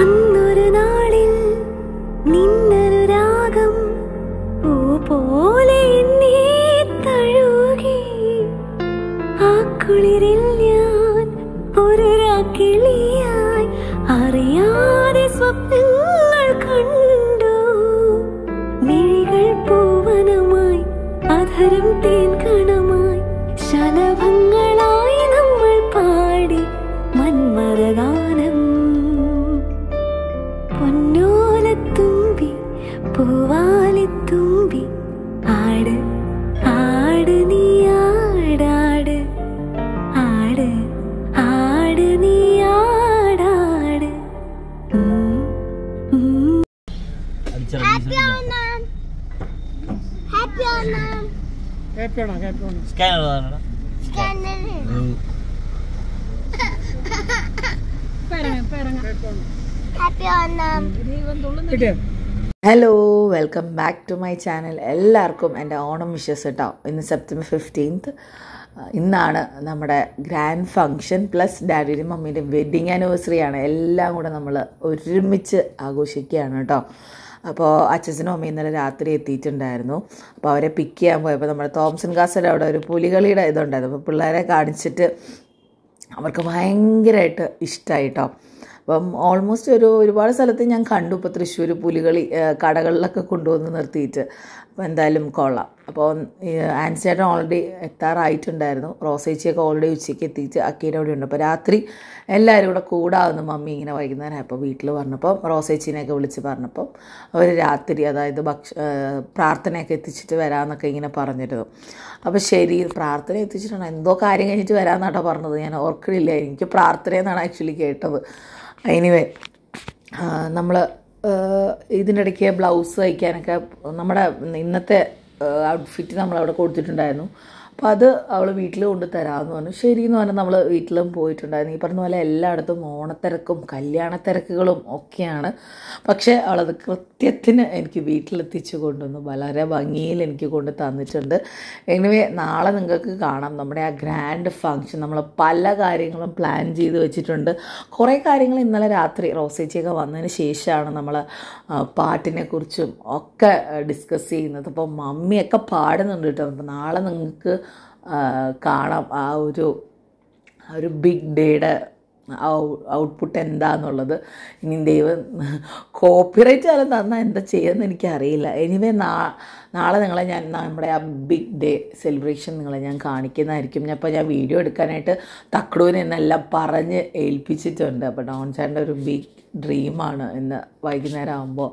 അന്നൊരു നാളിൽ നിന്നൊരു രാഗം പൂ പോലെ എന്നെ തഴുകി ആ കുളിരിൽ ഞാൻ ഒരു കിളിയായി അറിയാതെ സ്വപ്നങ്ങൾ കണ്ടു മിഴികൾ പൂവനമായി അധരം തീ സ്കാനർ hello welcome back to my channel എല്ലാവർക്കും എൻ്റെ ഓണം വിഷസ് കേട്ടോ ഇന്ന് സെപ്റ്റംബർ ഫിഫ്റ്റീൻത്ത് ഇന്നാണ് നമ്മുടെ ഗ്രാൻഡ് ഫങ്ഷൻ പ്ലസ് ഡാഡിയുടെയും മമ്മീൻ്റെയും വെഡ്ഡിങ് ആനിവേഴ്സറിയാണ് ആണ് എല്ലാം കൂടെ നമ്മൾ ഒരുമിച്ച് ആഘോഷിക്കുകയാണ് കേട്ടോ അപ്പോൾ അച്ഛനും അമ്മയും ഇന്നലെ രാത്രി എത്തിയിട്ടുണ്ടായിരുന്നു അപ്പോൾ അവരെ പിക്ക് ചെയ്യാൻ പോയപ്പോൾ നമ്മുടെ തോംസൺ കാസയുടെ അവിടെ ഒരു പുലികളിയുടെ ഇതുണ്ടായിരുന്നു അപ്പോൾ പിള്ളേരെ കാണിച്ചിട്ട് അവർക്ക് ഭയങ്കരമായിട്ട് ഇഷ്ടമായി കേട്ടോ അപ്പം ഓൾമോസ്റ്റ് ഒരു ഒരുപാട് സ്ഥലത്ത് ഞാൻ കണ്ടു ഇപ്പോൾ തൃശ്ശൂർ പുലികളി കടകളിലൊക്കെ കൊണ്ടുവന്ന് നിർത്തിയിട്ട് അപ്പോൾ എന്തായാലും കൊള്ളാം അപ്പോൾ ആൻസിയേട്ടൻ ഓൾറെഡി എത്താറായിട്ടുണ്ടായിരുന്നു റോസേച്ചിയൊക്കെ ഓൾറെഡി ഉച്ചയ്ക്ക് എത്തിച്ച് അക്കീടെ അവിടെ ഉണ്ട് അപ്പോൾ രാത്രി എല്ലാവരും കൂടെ കൂടാവുന്നു മമ്മി ഇങ്ങനെ വൈകുന്നേരം അപ്പോൾ വീട്ടിൽ പറഞ്ഞപ്പോൾ റോസേച്ചിനെയൊക്കെ വിളിച്ച് പറഞ്ഞപ്പം അവർ രാത്രി അതായത് ഭക്ഷ പ്രാർത്ഥനയൊക്കെ എത്തിച്ചിട്ട് വരാമെന്നൊക്കെ ഇങ്ങനെ പറഞ്ഞിരുന്നു അപ്പോൾ ശരി പ്രാർത്ഥന എത്തിച്ചിട്ടാണ് എന്തോ കാര്യം കഴിഞ്ഞിട്ട് വരാമെന്നാട്ടോ പറഞ്ഞത് ഞാൻ ഓർക്കണില്ല എനിക്ക് പ്രാർത്ഥന എന്നാണ് ആക്ച്വലി കേട്ടത് എനിവേ നമ്മൾ ഇതിനിടയ്ക്ക് ബ്ലൗസ് തയ്ക്കാനൊക്കെ നമ്മുടെ ഇന്നത്തെ ഔട്ട്ഫിറ്റ് നമ്മളവിടെ കൊടുത്തിട്ടുണ്ടായിരുന്നു അപ്പോൾ അത് അവൾ വീട്ടിൽ കൊണ്ട് തരാമെന്ന് പറഞ്ഞു ശരി എന്ന് പറഞ്ഞാൽ നമ്മൾ വീട്ടിലും പോയിട്ടുണ്ടായിരുന്നു ഈ പറഞ്ഞ പോലെ എല്ലായിടത്തും ഓണത്തിരക്കും തിരക്കുകളും ഒക്കെയാണ് പക്ഷേ അവളത് കൃത്യത്തിന് എനിക്ക് വീട്ടിലെത്തിച്ചു കൊണ്ടുവന്നു വളരെ ഭംഗിയിൽ എനിക്ക് കൊണ്ട് തന്നിട്ടുണ്ട് എനിവേ നാളെ നിങ്ങൾക്ക് കാണാം നമ്മുടെ ആ ഗ്രാൻഡ് ഫങ്ഷൻ നമ്മൾ പല കാര്യങ്ങളും പ്ലാൻ ചെയ്ത് വെച്ചിട്ടുണ്ട് കുറേ കാര്യങ്ങൾ ഇന്നലെ രാത്രി റോസേച്ചിയൊക്കെ വന്നതിന് ശേഷമാണ് നമ്മൾ പാട്ടിനെക്കുറിച്ചും കുറിച്ചും ഒക്കെ ഡിസ്കസ് ചെയ്യുന്നത് അപ്പോൾ മമ്മിയൊക്കെ പാടുന്നുണ്ട് കേട്ടോ അപ്പോൾ നാളെ നിങ്ങൾക്ക് കാണാം ആ ഒരു ആ ഒരു ബിഗ് ഡേയുടെ ഔട്ട്പുട്ട് എന്താന്നുള്ളത് ഇനി ദൈവം കോപ്പിറൈറ്റ് കാലം തന്നാൽ എന്താ ചെയ്യുന്നത് എനിക്കറിയില്ല എനിവേ നാ നാളെ നിങ്ങളെ ഞാൻ നമ്മുടെ ആ ബിഗ് ഡേ സെലിബ്രേഷൻ നിങ്ങളെ ഞാൻ കാണിക്കുന്നതായിരിക്കും ഞാൻ അപ്പോൾ ഞാൻ വീഡിയോ എടുക്കാനായിട്ട് തക്കടൂന് എന്നെല്ലാം പറഞ്ഞ് ഏൽപ്പിച്ചിട്ടുണ്ട് അപ്പോൾ ഡോൺ ചാൻ്റെ ഒരു ബിഗ് ഡ്രീമാണ് ഇന്ന് വൈകുന്നേരം ആകുമ്പോൾ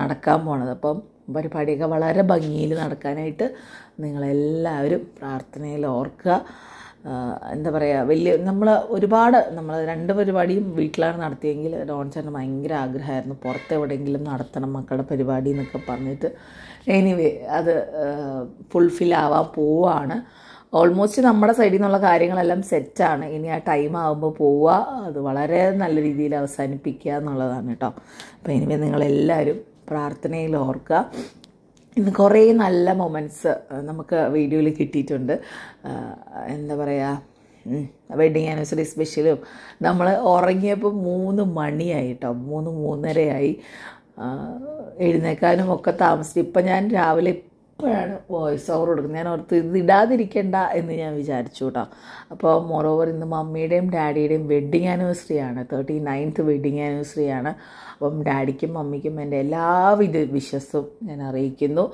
നടക്കാൻ പോണത് അപ്പം പരിപാടിയൊക്കെ വളരെ ഭംഗിയിൽ നടക്കാനായിട്ട് നിങ്ങളെല്ലാവരും പ്രാർത്ഥനയിൽ ഓർക്കുക എന്താ പറയുക വലിയ നമ്മൾ ഒരുപാട് നമ്മൾ രണ്ട് പരിപാടിയും വീട്ടിലാണ് നടത്തിയെങ്കിൽ ഡോൺ ചേട്ടന് ഭയങ്കര ആഗ്രഹമായിരുന്നു പുറത്ത് എവിടെയെങ്കിലും നടത്തണം മക്കളുടെ പരിപാടി എന്നൊക്കെ പറഞ്ഞിട്ട് എനിവേ അത് ഫുൾഫിൽ ആവാൻ പോവാണ് ഓൾമോസ്റ്റ് നമ്മുടെ സൈഡിൽ നിന്നുള്ള കാര്യങ്ങളെല്ലാം സെറ്റാണ് ഇനി ആ ടൈം ആകുമ്പോൾ പോവുക അത് വളരെ നല്ല രീതിയിൽ അവസാനിപ്പിക്കുക എന്നുള്ളതാണ് കേട്ടോ അപ്പോൾ ഇനിമേ നിങ്ങളെല്ലാവരും പ്രാർത്ഥനയിൽ ഓർക്കുക ഇന്ന് കുറേ നല്ല മൊമെൻറ്റ്സ് നമുക്ക് വീഡിയോയിൽ കിട്ടിയിട്ടുണ്ട് എന്താ പറയുക വെഡിങ് ആനിവേഴ്സറി സ്പെഷ്യലും നമ്മൾ ഉറങ്ങിയപ്പോൾ മൂന്ന് മണിയായി കേട്ടോ മൂന്ന് മൂന്നരയായി എഴുന്നേക്കാനും ഒക്കെ താമസിച്ചു ഇപ്പം ഞാൻ രാവിലെ എപ്പോഴാണ് വോയിസ് ഓവർ കൊടുക്കുന്നത് ഞാൻ ഓർത്ത് ഇത് ഇടാതിരിക്കേണ്ട എന്ന് ഞാൻ വിചാരിച്ചു കേട്ടോ അപ്പോൾ മോറോവർ ഇന്ന് മമ്മിയുടെയും ഡാഡിയുടെയും വെഡ്ഡിങ് ആനിവേഴ്സറി ആണ് തേർട്ടി നയൻത്ത് വെഡ്ഡിങ് ആനിവേഴ്സറി ആണ് അപ്പം ഡാഡിക്കും മമ്മിക്കും എൻ്റെ എല്ലാവിധ വിശ്വസും ഞാൻ അറിയിക്കുന്നു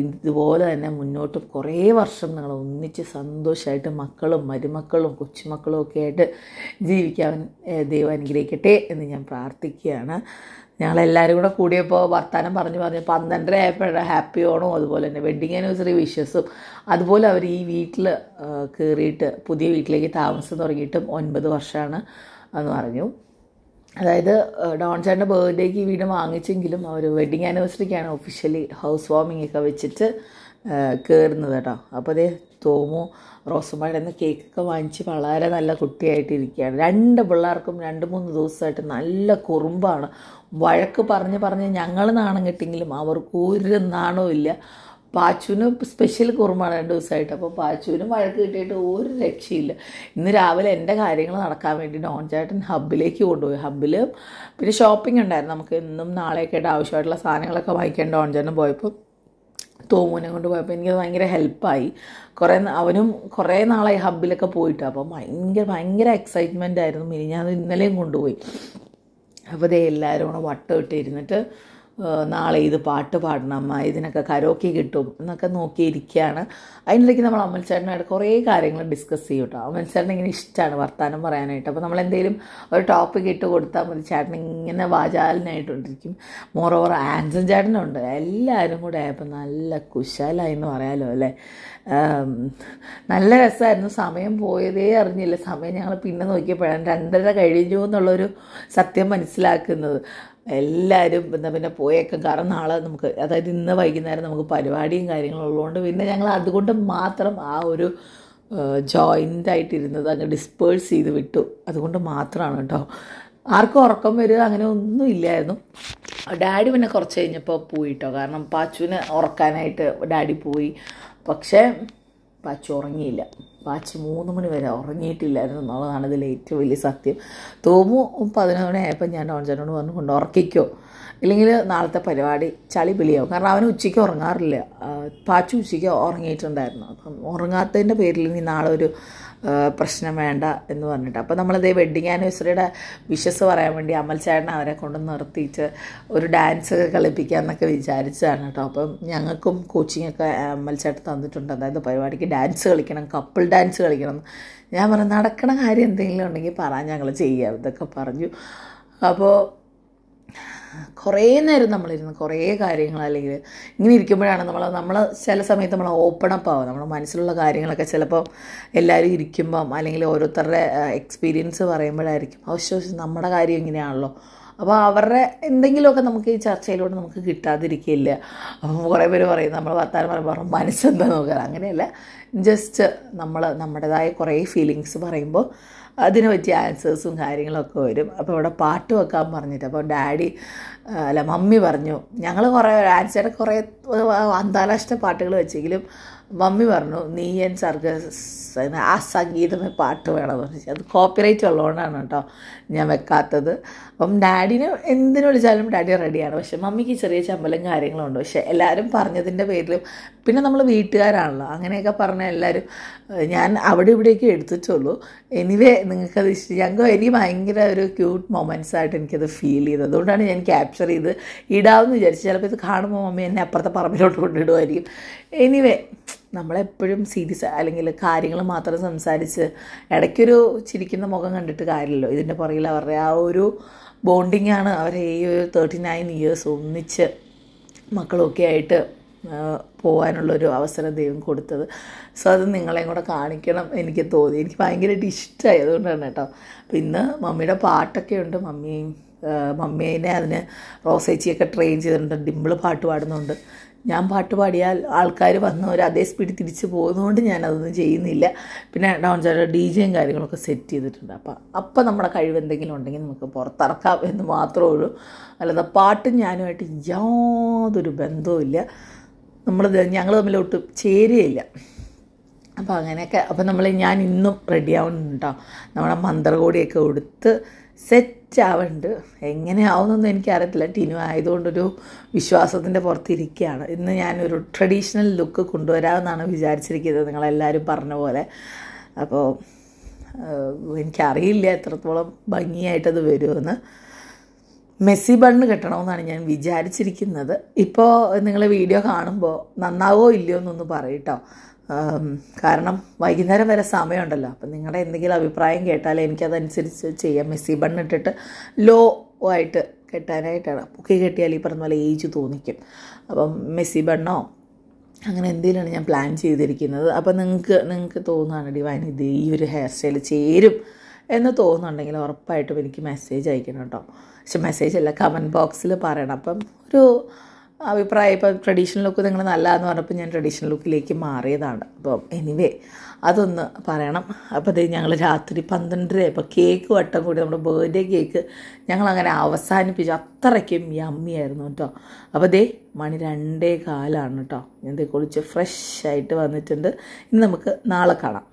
ഇതുപോലെ തന്നെ മുന്നോട്ട് കുറേ വർഷം നിങ്ങൾ ഒന്നിച്ച് സന്തോഷമായിട്ട് മക്കളും മരുമക്കളും കൊച്ചുമക്കളും ഒക്കെ ആയിട്ട് ജീവിക്കാൻ ദൈവം അനുഗ്രഹിക്കട്ടെ എന്ന് ഞാൻ പ്രാർത്ഥിക്കുകയാണ് ഞങ്ങളെല്ലാവരും കൂടെ കൂടിയപ്പോൾ വർത്താനം പറഞ്ഞ് പറഞ്ഞ് പന്ത്രണ്ടര ആയപ്പോഴാണ് ഹാപ്പി ഓണും അതുപോലെ തന്നെ വെഡ്ഡിങ് ആനിവേഴ്സറി വിഷസും അതുപോലെ അവർ ഈ വീട്ടിൽ കയറിയിട്ട് പുതിയ വീട്ടിലേക്ക് താമസം തുടങ്ങിയിട്ടും ഒൻപത് വർഷമാണ് എന്ന് പറഞ്ഞു അതായത് ഡോൺ ചേട്ടൻ്റെ ബർത്ത്ഡേക്ക് ഈ വീട് വാങ്ങിച്ചെങ്കിലും അവർ വെഡ്ഡിങ് ആനിവേഴ്സറിക്കാണ് ഒഫീഷ്യലി ഹൗസ് വാമിംഗ് ഒക്കെ വെച്ചിട്ട് കയറുന്നത് കേട്ടോ അപ്പോൾ അതേ തോമു റോസമ്മയുടെ നിന്ന് കേക്കൊക്കെ വാങ്ങിച്ച് വളരെ നല്ല കുട്ടിയായിട്ടിരിക്കുകയാണ് രണ്ട് പിള്ളേർക്കും രണ്ട് മൂന്ന് ദിവസമായിട്ട് നല്ല കുറുമ്പാണ് വഴക്ക് പറഞ്ഞ് പറഞ്ഞ് ഞങ്ങൾ നാണം കിട്ടിയെങ്കിലും അവർക്ക് ഒരു നാണവും പാച്ചുവിനും സ്പെഷ്യൽ കുറുമാണ് രണ്ട് ദിവസമായിട്ട് അപ്പോൾ പാച്ചുവിനും വഴക്ക് കിട്ടിയിട്ട് ഒരു രക്ഷയില്ല ഇന്ന് രാവിലെ എൻ്റെ കാര്യങ്ങൾ നടക്കാൻ വേണ്ടി നോൺചായിട്ട് ഹബ്ബിലേക്ക് കൊണ്ടുപോയി ഹബ്ബിൽ പിന്നെ ഷോപ്പിംഗ് ഉണ്ടായിരുന്നു നമുക്ക് ഇന്നും നാളെയൊക്കെ ആയിട്ട് ആവശ്യമായിട്ടുള്ള സാധനങ്ങളൊക്കെ വാങ്ങിക്കാൻ ഡോൺ പോയപ്പോൾ തോമൂനെ കൊണ്ട് പോയപ്പോൾ എനിക്കത് ഭയങ്കര ഹെൽപ്പായി കുറേ അവനും കുറേ നാളായി ഹബ്ബിലൊക്കെ പോയിട്ട് അപ്പോൾ ഭയങ്കര ഭയങ്കര എക്സൈറ്റ്മെൻ്റ് ആയിരുന്നു മിനി ഞാൻ ഇന്നലെയും കൊണ്ടുപോയി അപ്പോൾ ഇതേ എല്ലാവരും കൂടെ ഇട്ടിരുന്നിട്ട് നാളെ ഇത് പാട്ട് പാടണം അമ്മ ഇതിനൊക്കെ കരോക്കി കിട്ടും എന്നൊക്കെ നോക്കിയിരിക്കുകയാണ് അതിനിടയ്ക്ക് നമ്മൾ അമൽ ചേട്ടനായിട്ട് കുറേ കാര്യങ്ങൾ ഡിസ്കസ് ചെയ്യും കേട്ടോ അമൽ ചേട്ടൻ ഇങ്ങനെ ഇഷ്ടമാണ് വർത്തമാനം പറയാനായിട്ട് അപ്പോൾ നമ്മൾ ഒരു ടോപ്പിക് ഇട്ട് കൊടുത്താൽ മതി ചേട്ടൻ ഇങ്ങനെ വാചാലനായിട്ടുണ്ടിരിക്കും മോറോവർ ആൻസൺ ചേട്ടനുണ്ട് എല്ലാവരും കൂടെ ആയപ്പോൾ നല്ല കുശാലായി എന്ന് പറയാമല്ലോ അല്ലേ നല്ല രസമായിരുന്നു സമയം പോയതേ അറിഞ്ഞില്ല സമയം ഞങ്ങൾ പിന്നെ നോക്കിയപ്പോഴാണ് രണ്ടര കഴിഞ്ഞു എന്നുള്ളൊരു സത്യം മനസ്സിലാക്കുന്നത് എല്ലാവരും പിന്നെ പിന്നെ പോയേക്കും കാരണം നാളെ നമുക്ക് അതായത് ഇന്ന് വൈകുന്നേരം നമുക്ക് പരിപാടിയും കാര്യങ്ങളും ഉള്ളതുകൊണ്ട് പിന്നെ ഞങ്ങൾ അതുകൊണ്ട് മാത്രം ആ ഒരു ജോയിൻ്റ് ആയിട്ടിരുന്നത് അങ്ങ് ഡിസ്പേഴ്സ് ചെയ്ത് വിട്ടു അതുകൊണ്ട് മാത്രമാണ് കേട്ടോ ആർക്കും ഉറക്കം വരിക അങ്ങനെ ഒന്നും ഇല്ലായിരുന്നു ഡാഡി പിന്നെ കുറച്ച് കഴിഞ്ഞപ്പോൾ പോയി കേട്ടോ കാരണം പാച്ചുവിനെ ഉറക്കാനായിട്ട് ഡാഡി പോയി പക്ഷേ പാച്ചു ഉറങ്ങിയില്ല വാച്ച് മൂന്ന് മണി വരെ ഉറങ്ങിയിട്ടില്ലായിരുന്നു എന്നുള്ളതാണ് ഇതിൽ ഏറ്റവും വലിയ സത്യം തോമു പതിനൊന്ന് ആയപ്പോൾ ഞാൻ ഡോൺ വന്ന് പറഞ്ഞു കൊണ്ട് ഉറക്കിക്കോ ഇല്ലെങ്കിൽ നാളത്തെ പരിപാടി ചളി പിളിയാവും കാരണം അവന് ഉച്ചയ്ക്ക് ഉറങ്ങാറില്ല പാച്ചു ഉച്ചയ്ക്ക് ഉറങ്ങിയിട്ടുണ്ടായിരുന്നു അപ്പം ഉറങ്ങാത്തതിൻ്റെ പേരിൽ ഇനി നാളെ ഒരു പ്രശ്നം വേണ്ട എന്ന് പറഞ്ഞിട്ട് അപ്പോൾ നമ്മളത് വെഡ്ഡിങ് ആനിവേഴ്സറിയുടെ വിഷസ് പറയാൻ വേണ്ടി അമൽ ചേട്ടൻ അവരെ കൊണ്ട് നിർത്തിയിട്ട് ഒരു ഡാൻസ് ഒക്കെ എന്നൊക്കെ വിചാരിച്ചതാണ് കേട്ടോ അപ്പം ഞങ്ങൾക്കും കോച്ചിങ്ങൊക്കെ അമൽ ചേട്ടൻ തന്നിട്ടുണ്ട് അതായത് പരിപാടിക്ക് ഡാൻസ് കളിക്കണം കപ്പിൾ ഡാൻസ് കളിക്കണം ഞാൻ പറഞ്ഞു നടക്കണ കാര്യം എന്തെങ്കിലും ഉണ്ടെങ്കിൽ പറ ഞങ്ങൾ ചെയ്യാം ഇതൊക്കെ പറഞ്ഞു അപ്പോൾ കുറേ നേരം നമ്മളിരുന്ന് കുറേ കാര്യങ്ങൾ അല്ലെങ്കിൽ ഇങ്ങനെ ഇരിക്കുമ്പോഴാണ് നമ്മൾ നമ്മൾ ചില സമയത്ത് നമ്മൾ ഓപ്പൺ അപ്പ് ആവുക നമ്മുടെ മനസ്സിലുള്ള കാര്യങ്ങളൊക്കെ ചിലപ്പോൾ എല്ലാവരും ഇരിക്കുമ്പം അല്ലെങ്കിൽ ഓരോരുത്തരുടെ എക്സ്പീരിയൻസ് പറയുമ്പോഴായിരിക്കും അവശ്യം നമ്മുടെ കാര്യം ഇങ്ങനെയാണല്ലോ അപ്പോൾ അവരുടെ എന്തെങ്കിലുമൊക്കെ നമുക്ക് ഈ ചർച്ചയിലൂടെ നമുക്ക് കിട്ടാതിരിക്കില്ല അപ്പം കുറേ പേര് പറയും നമ്മൾ വർത്താനം പറയുമ്പോൾ മനസ്സെന്താ നോക്കുക അങ്ങനെയല്ല ജസ്റ്റ് നമ്മൾ നമ്മുടേതായ കുറേ ഫീലിങ്സ് പറയുമ്പോൾ അതിനെ പറ്റിയ ആൻസേഴ്സും കാര്യങ്ങളൊക്കെ വരും അപ്പോൾ ഇവിടെ പാട്ട് വെക്കാൻ പറഞ്ഞിട്ട് അപ്പോൾ ഡാഡി അല്ല മമ്മി പറഞ്ഞു ഞങ്ങൾ കുറേ ആൻസറുടെ കുറേ അന്താരാഷ്ട്ര പാട്ടുകൾ വെച്ചെങ്കിലും മമ്മി പറഞ്ഞു നീയൻ സർഗസ് ആ സംഗീതമേ പാട്ട് വേണമെന്ന് പറഞ്ഞു അത് കോപ്പിറൈറ്റ് ഉള്ളതുകൊണ്ടാണ് കേട്ടോ ഞാൻ വെക്കാത്തത് അപ്പം ഡാഡിനെ എന്തിനു വിളിച്ചാലും ഡാഡി റെഡിയാണ് പക്ഷെ മമ്മിക്ക് ചെറിയ ചമ്പലും കാര്യങ്ങളുണ്ട് പക്ഷെ എല്ലാവരും പറഞ്ഞതിൻ്റെ പേരിലും പിന്നെ നമ്മൾ വീട്ടുകാരാണല്ലോ അങ്ങനെയൊക്കെ പറഞ്ഞ എല്ലാവരും ഞാൻ അവിടെ ഇവിടെയൊക്കെ എടുത്തിട്ടുള്ളൂ എനിവേ നിങ്ങൾക്കത് ഇഷ്ടം ഞങ്ങൾ എനിക്ക് ഭയങ്കര ഒരു ക്യൂട്ട് മൊമെൻറ്റ്സ് ആയിട്ട് എനിക്കത് ഫീൽ ചെയ്തത് അതുകൊണ്ടാണ് ഞാൻ ക്യാപ്ചർ ചെയ്ത് ഇടാമെന്ന് വിചാരിച്ചു ചിലപ്പോൾ ഇത് കാണുമ്പോൾ മമ്മി എന്നെ അപ്പുറത്തെ പറമ്പിലോട്ട് കൊണ്ടിടുമായിരിക്കും എനിവേ നമ്മളെപ്പോഴും സീരിയസ് അല്ലെങ്കിൽ കാര്യങ്ങൾ മാത്രം സംസാരിച്ച് ഇടയ്ക്കൊരു ചിരിക്കുന്ന മുഖം കണ്ടിട്ട് കാര്യമല്ലോ ഇതിൻ്റെ പുറകിൽ അവരുടെ ആ ഒരു ബോണ്ടിങ്ങാണ് അവരെ ഈ ഒരു തേർട്ടി നയൻ ഇയേഴ്സ് ഒന്നിച്ച് മക്കളൊക്കെ ആയിട്ട് പോകാനുള്ളൊരു അവസരം ദൈവം കൊടുത്തത് സോ അത് നിങ്ങളെയും കൂടെ കാണിക്കണം എനിക്ക് തോന്നി എനിക്ക് ഭയങ്കരമായിട്ട് ഇഷ്ടമായി അതുകൊണ്ടാണ് കേട്ടോ അപ്പം ഇന്ന് മമ്മിയുടെ പാട്ടൊക്കെ ഉണ്ട് മമ്മിയും മമ്മീനെ അതിന് റോസേച്ചിയൊക്കെ ട്രെയിൻ ചെയ്തിട്ടുണ്ട് ഡിമ്പിൾ പാട്ട് പാടുന്നുണ്ട് ഞാൻ പാട്ട് പാടിയാൽ ആൾക്കാർ ഒരു അതേ സ്പീഡിൽ തിരിച്ച് പോകുന്നതുകൊണ്ട് ഞാൻ അതൊന്നും ചെയ്യുന്നില്ല പിന്നെ ഡൗൺ ചേട്ടാ ഡി ജെയും കാര്യങ്ങളൊക്കെ സെറ്റ് ചെയ്തിട്ടുണ്ട് അപ്പം അപ്പം നമ്മുടെ കഴിവ് എന്തെങ്കിലും ഉണ്ടെങ്കിൽ നമുക്ക് പുറത്തിറക്കാം എന്ന് മാത്രമേ ഉള്ളൂ അല്ലാതെ പാട്ടും ഞാനുമായിട്ട് യാതൊരു ബന്ധവുമില്ല നമ്മൾ ഞങ്ങൾ തമ്മിലോട്ട് ചേരുകയില്ല അപ്പോൾ അങ്ങനെയൊക്കെ അപ്പോൾ നമ്മൾ ഞാൻ ഇന്നും റെഡി ആവുന്നുണ്ടോ നമ്മുടെ മന്ത്രകോടിയൊക്കെ കൊടുത്ത് സെറ്റ് ആവുന്നുണ്ട് എങ്ങനെ എനിക്കറിയത്തില്ല ടീനു ആയതുകൊണ്ടൊരു വിശ്വാസത്തിൻ്റെ പുറത്തിരിക്കുകയാണ് ഇന്ന് ഞാനൊരു ട്രഡീഷണൽ ലുക്ക് കൊണ്ടുവരാമെന്നാണ് വിചാരിച്ചിരിക്കുന്നത് നിങ്ങളെല്ലാവരും പറഞ്ഞ പോലെ അപ്പോൾ എനിക്കറിയില്ല എത്രത്തോളം ഭംഗിയായിട്ടത് വരുമെന്ന് മെസ്സി ബണ്ണ് കിട്ടണമെന്നാണ് ഞാൻ വിചാരിച്ചിരിക്കുന്നത് ഇപ്പോൾ നിങ്ങൾ വീഡിയോ കാണുമ്പോൾ നന്നാവോ ഇല്ലയോ എന്നൊന്ന് പറയട്ടോ കാരണം വൈകുന്നേരം വരെ സമയമുണ്ടല്ലോ അപ്പം നിങ്ങളുടെ എന്തെങ്കിലും അഭിപ്രായം കേട്ടാൽ എനിക്കതനുസരിച്ച് ചെയ്യാം മെസ്സി ഇട്ടിട്ട് ലോ ആയിട്ട് കെട്ടാനായിട്ടാണ് പൊക്കി കെട്ടിയാൽ ഈ പറഞ്ഞ പോലെ ഏജ് തോന്നിക്കും അപ്പം മെസ്സി ബണ്ണോ അങ്ങനെ എന്തെങ്കിലുമാണ് ഞാൻ പ്ലാൻ ചെയ്തിരിക്കുന്നത് അപ്പം നിങ്ങൾക്ക് നിങ്ങൾക്ക് തോന്നുകയാണ് ഡിവൈൻ ഇത് ഈ ഒരു ഹെയർ സ്റ്റൈൽ ചേരും എന്ന് തോന്നുന്നുണ്ടെങ്കിൽ ഉറപ്പായിട്ടും എനിക്ക് മെസ്സേജ് അയക്കണം കേട്ടോ പക്ഷെ മെസ്സേജ് അല്ല കമൻറ്റ് ബോക്സിൽ പറയണം അപ്പം ഒരു അഭിപ്രായം ഇപ്പം ട്രഡീഷണൽ ലുക്ക് നിങ്ങൾ നല്ലതെന്ന് പറഞ്ഞപ്പോൾ ഞാൻ ട്രഡീഷണൽ ലുക്കിലേക്ക് മാറിയതാണ് അപ്പം എനിവേ അതൊന്ന് പറയണം അപ്പോൾ ഇത് ഞങ്ങൾ രാത്രി പന്ത്രണ്ടരയപ്പോൾ കേക്ക് വട്ടം കൂടി നമ്മുടെ ബർത്ത്ഡേ കേക്ക് ഞങ്ങളങ്ങനെ അവസാനിപ്പിച്ചു അത്രയ്ക്കും യമ്മിയായിരുന്നു കേട്ടോ അപ്പോൾ ദേ മണി രണ്ടേ കാലാണ് കേട്ടോ ഞാൻ കുളിച്ച് ഫ്രഷ് ആയിട്ട് വന്നിട്ടുണ്ട് ഇനി നമുക്ക് നാളെ കാണാം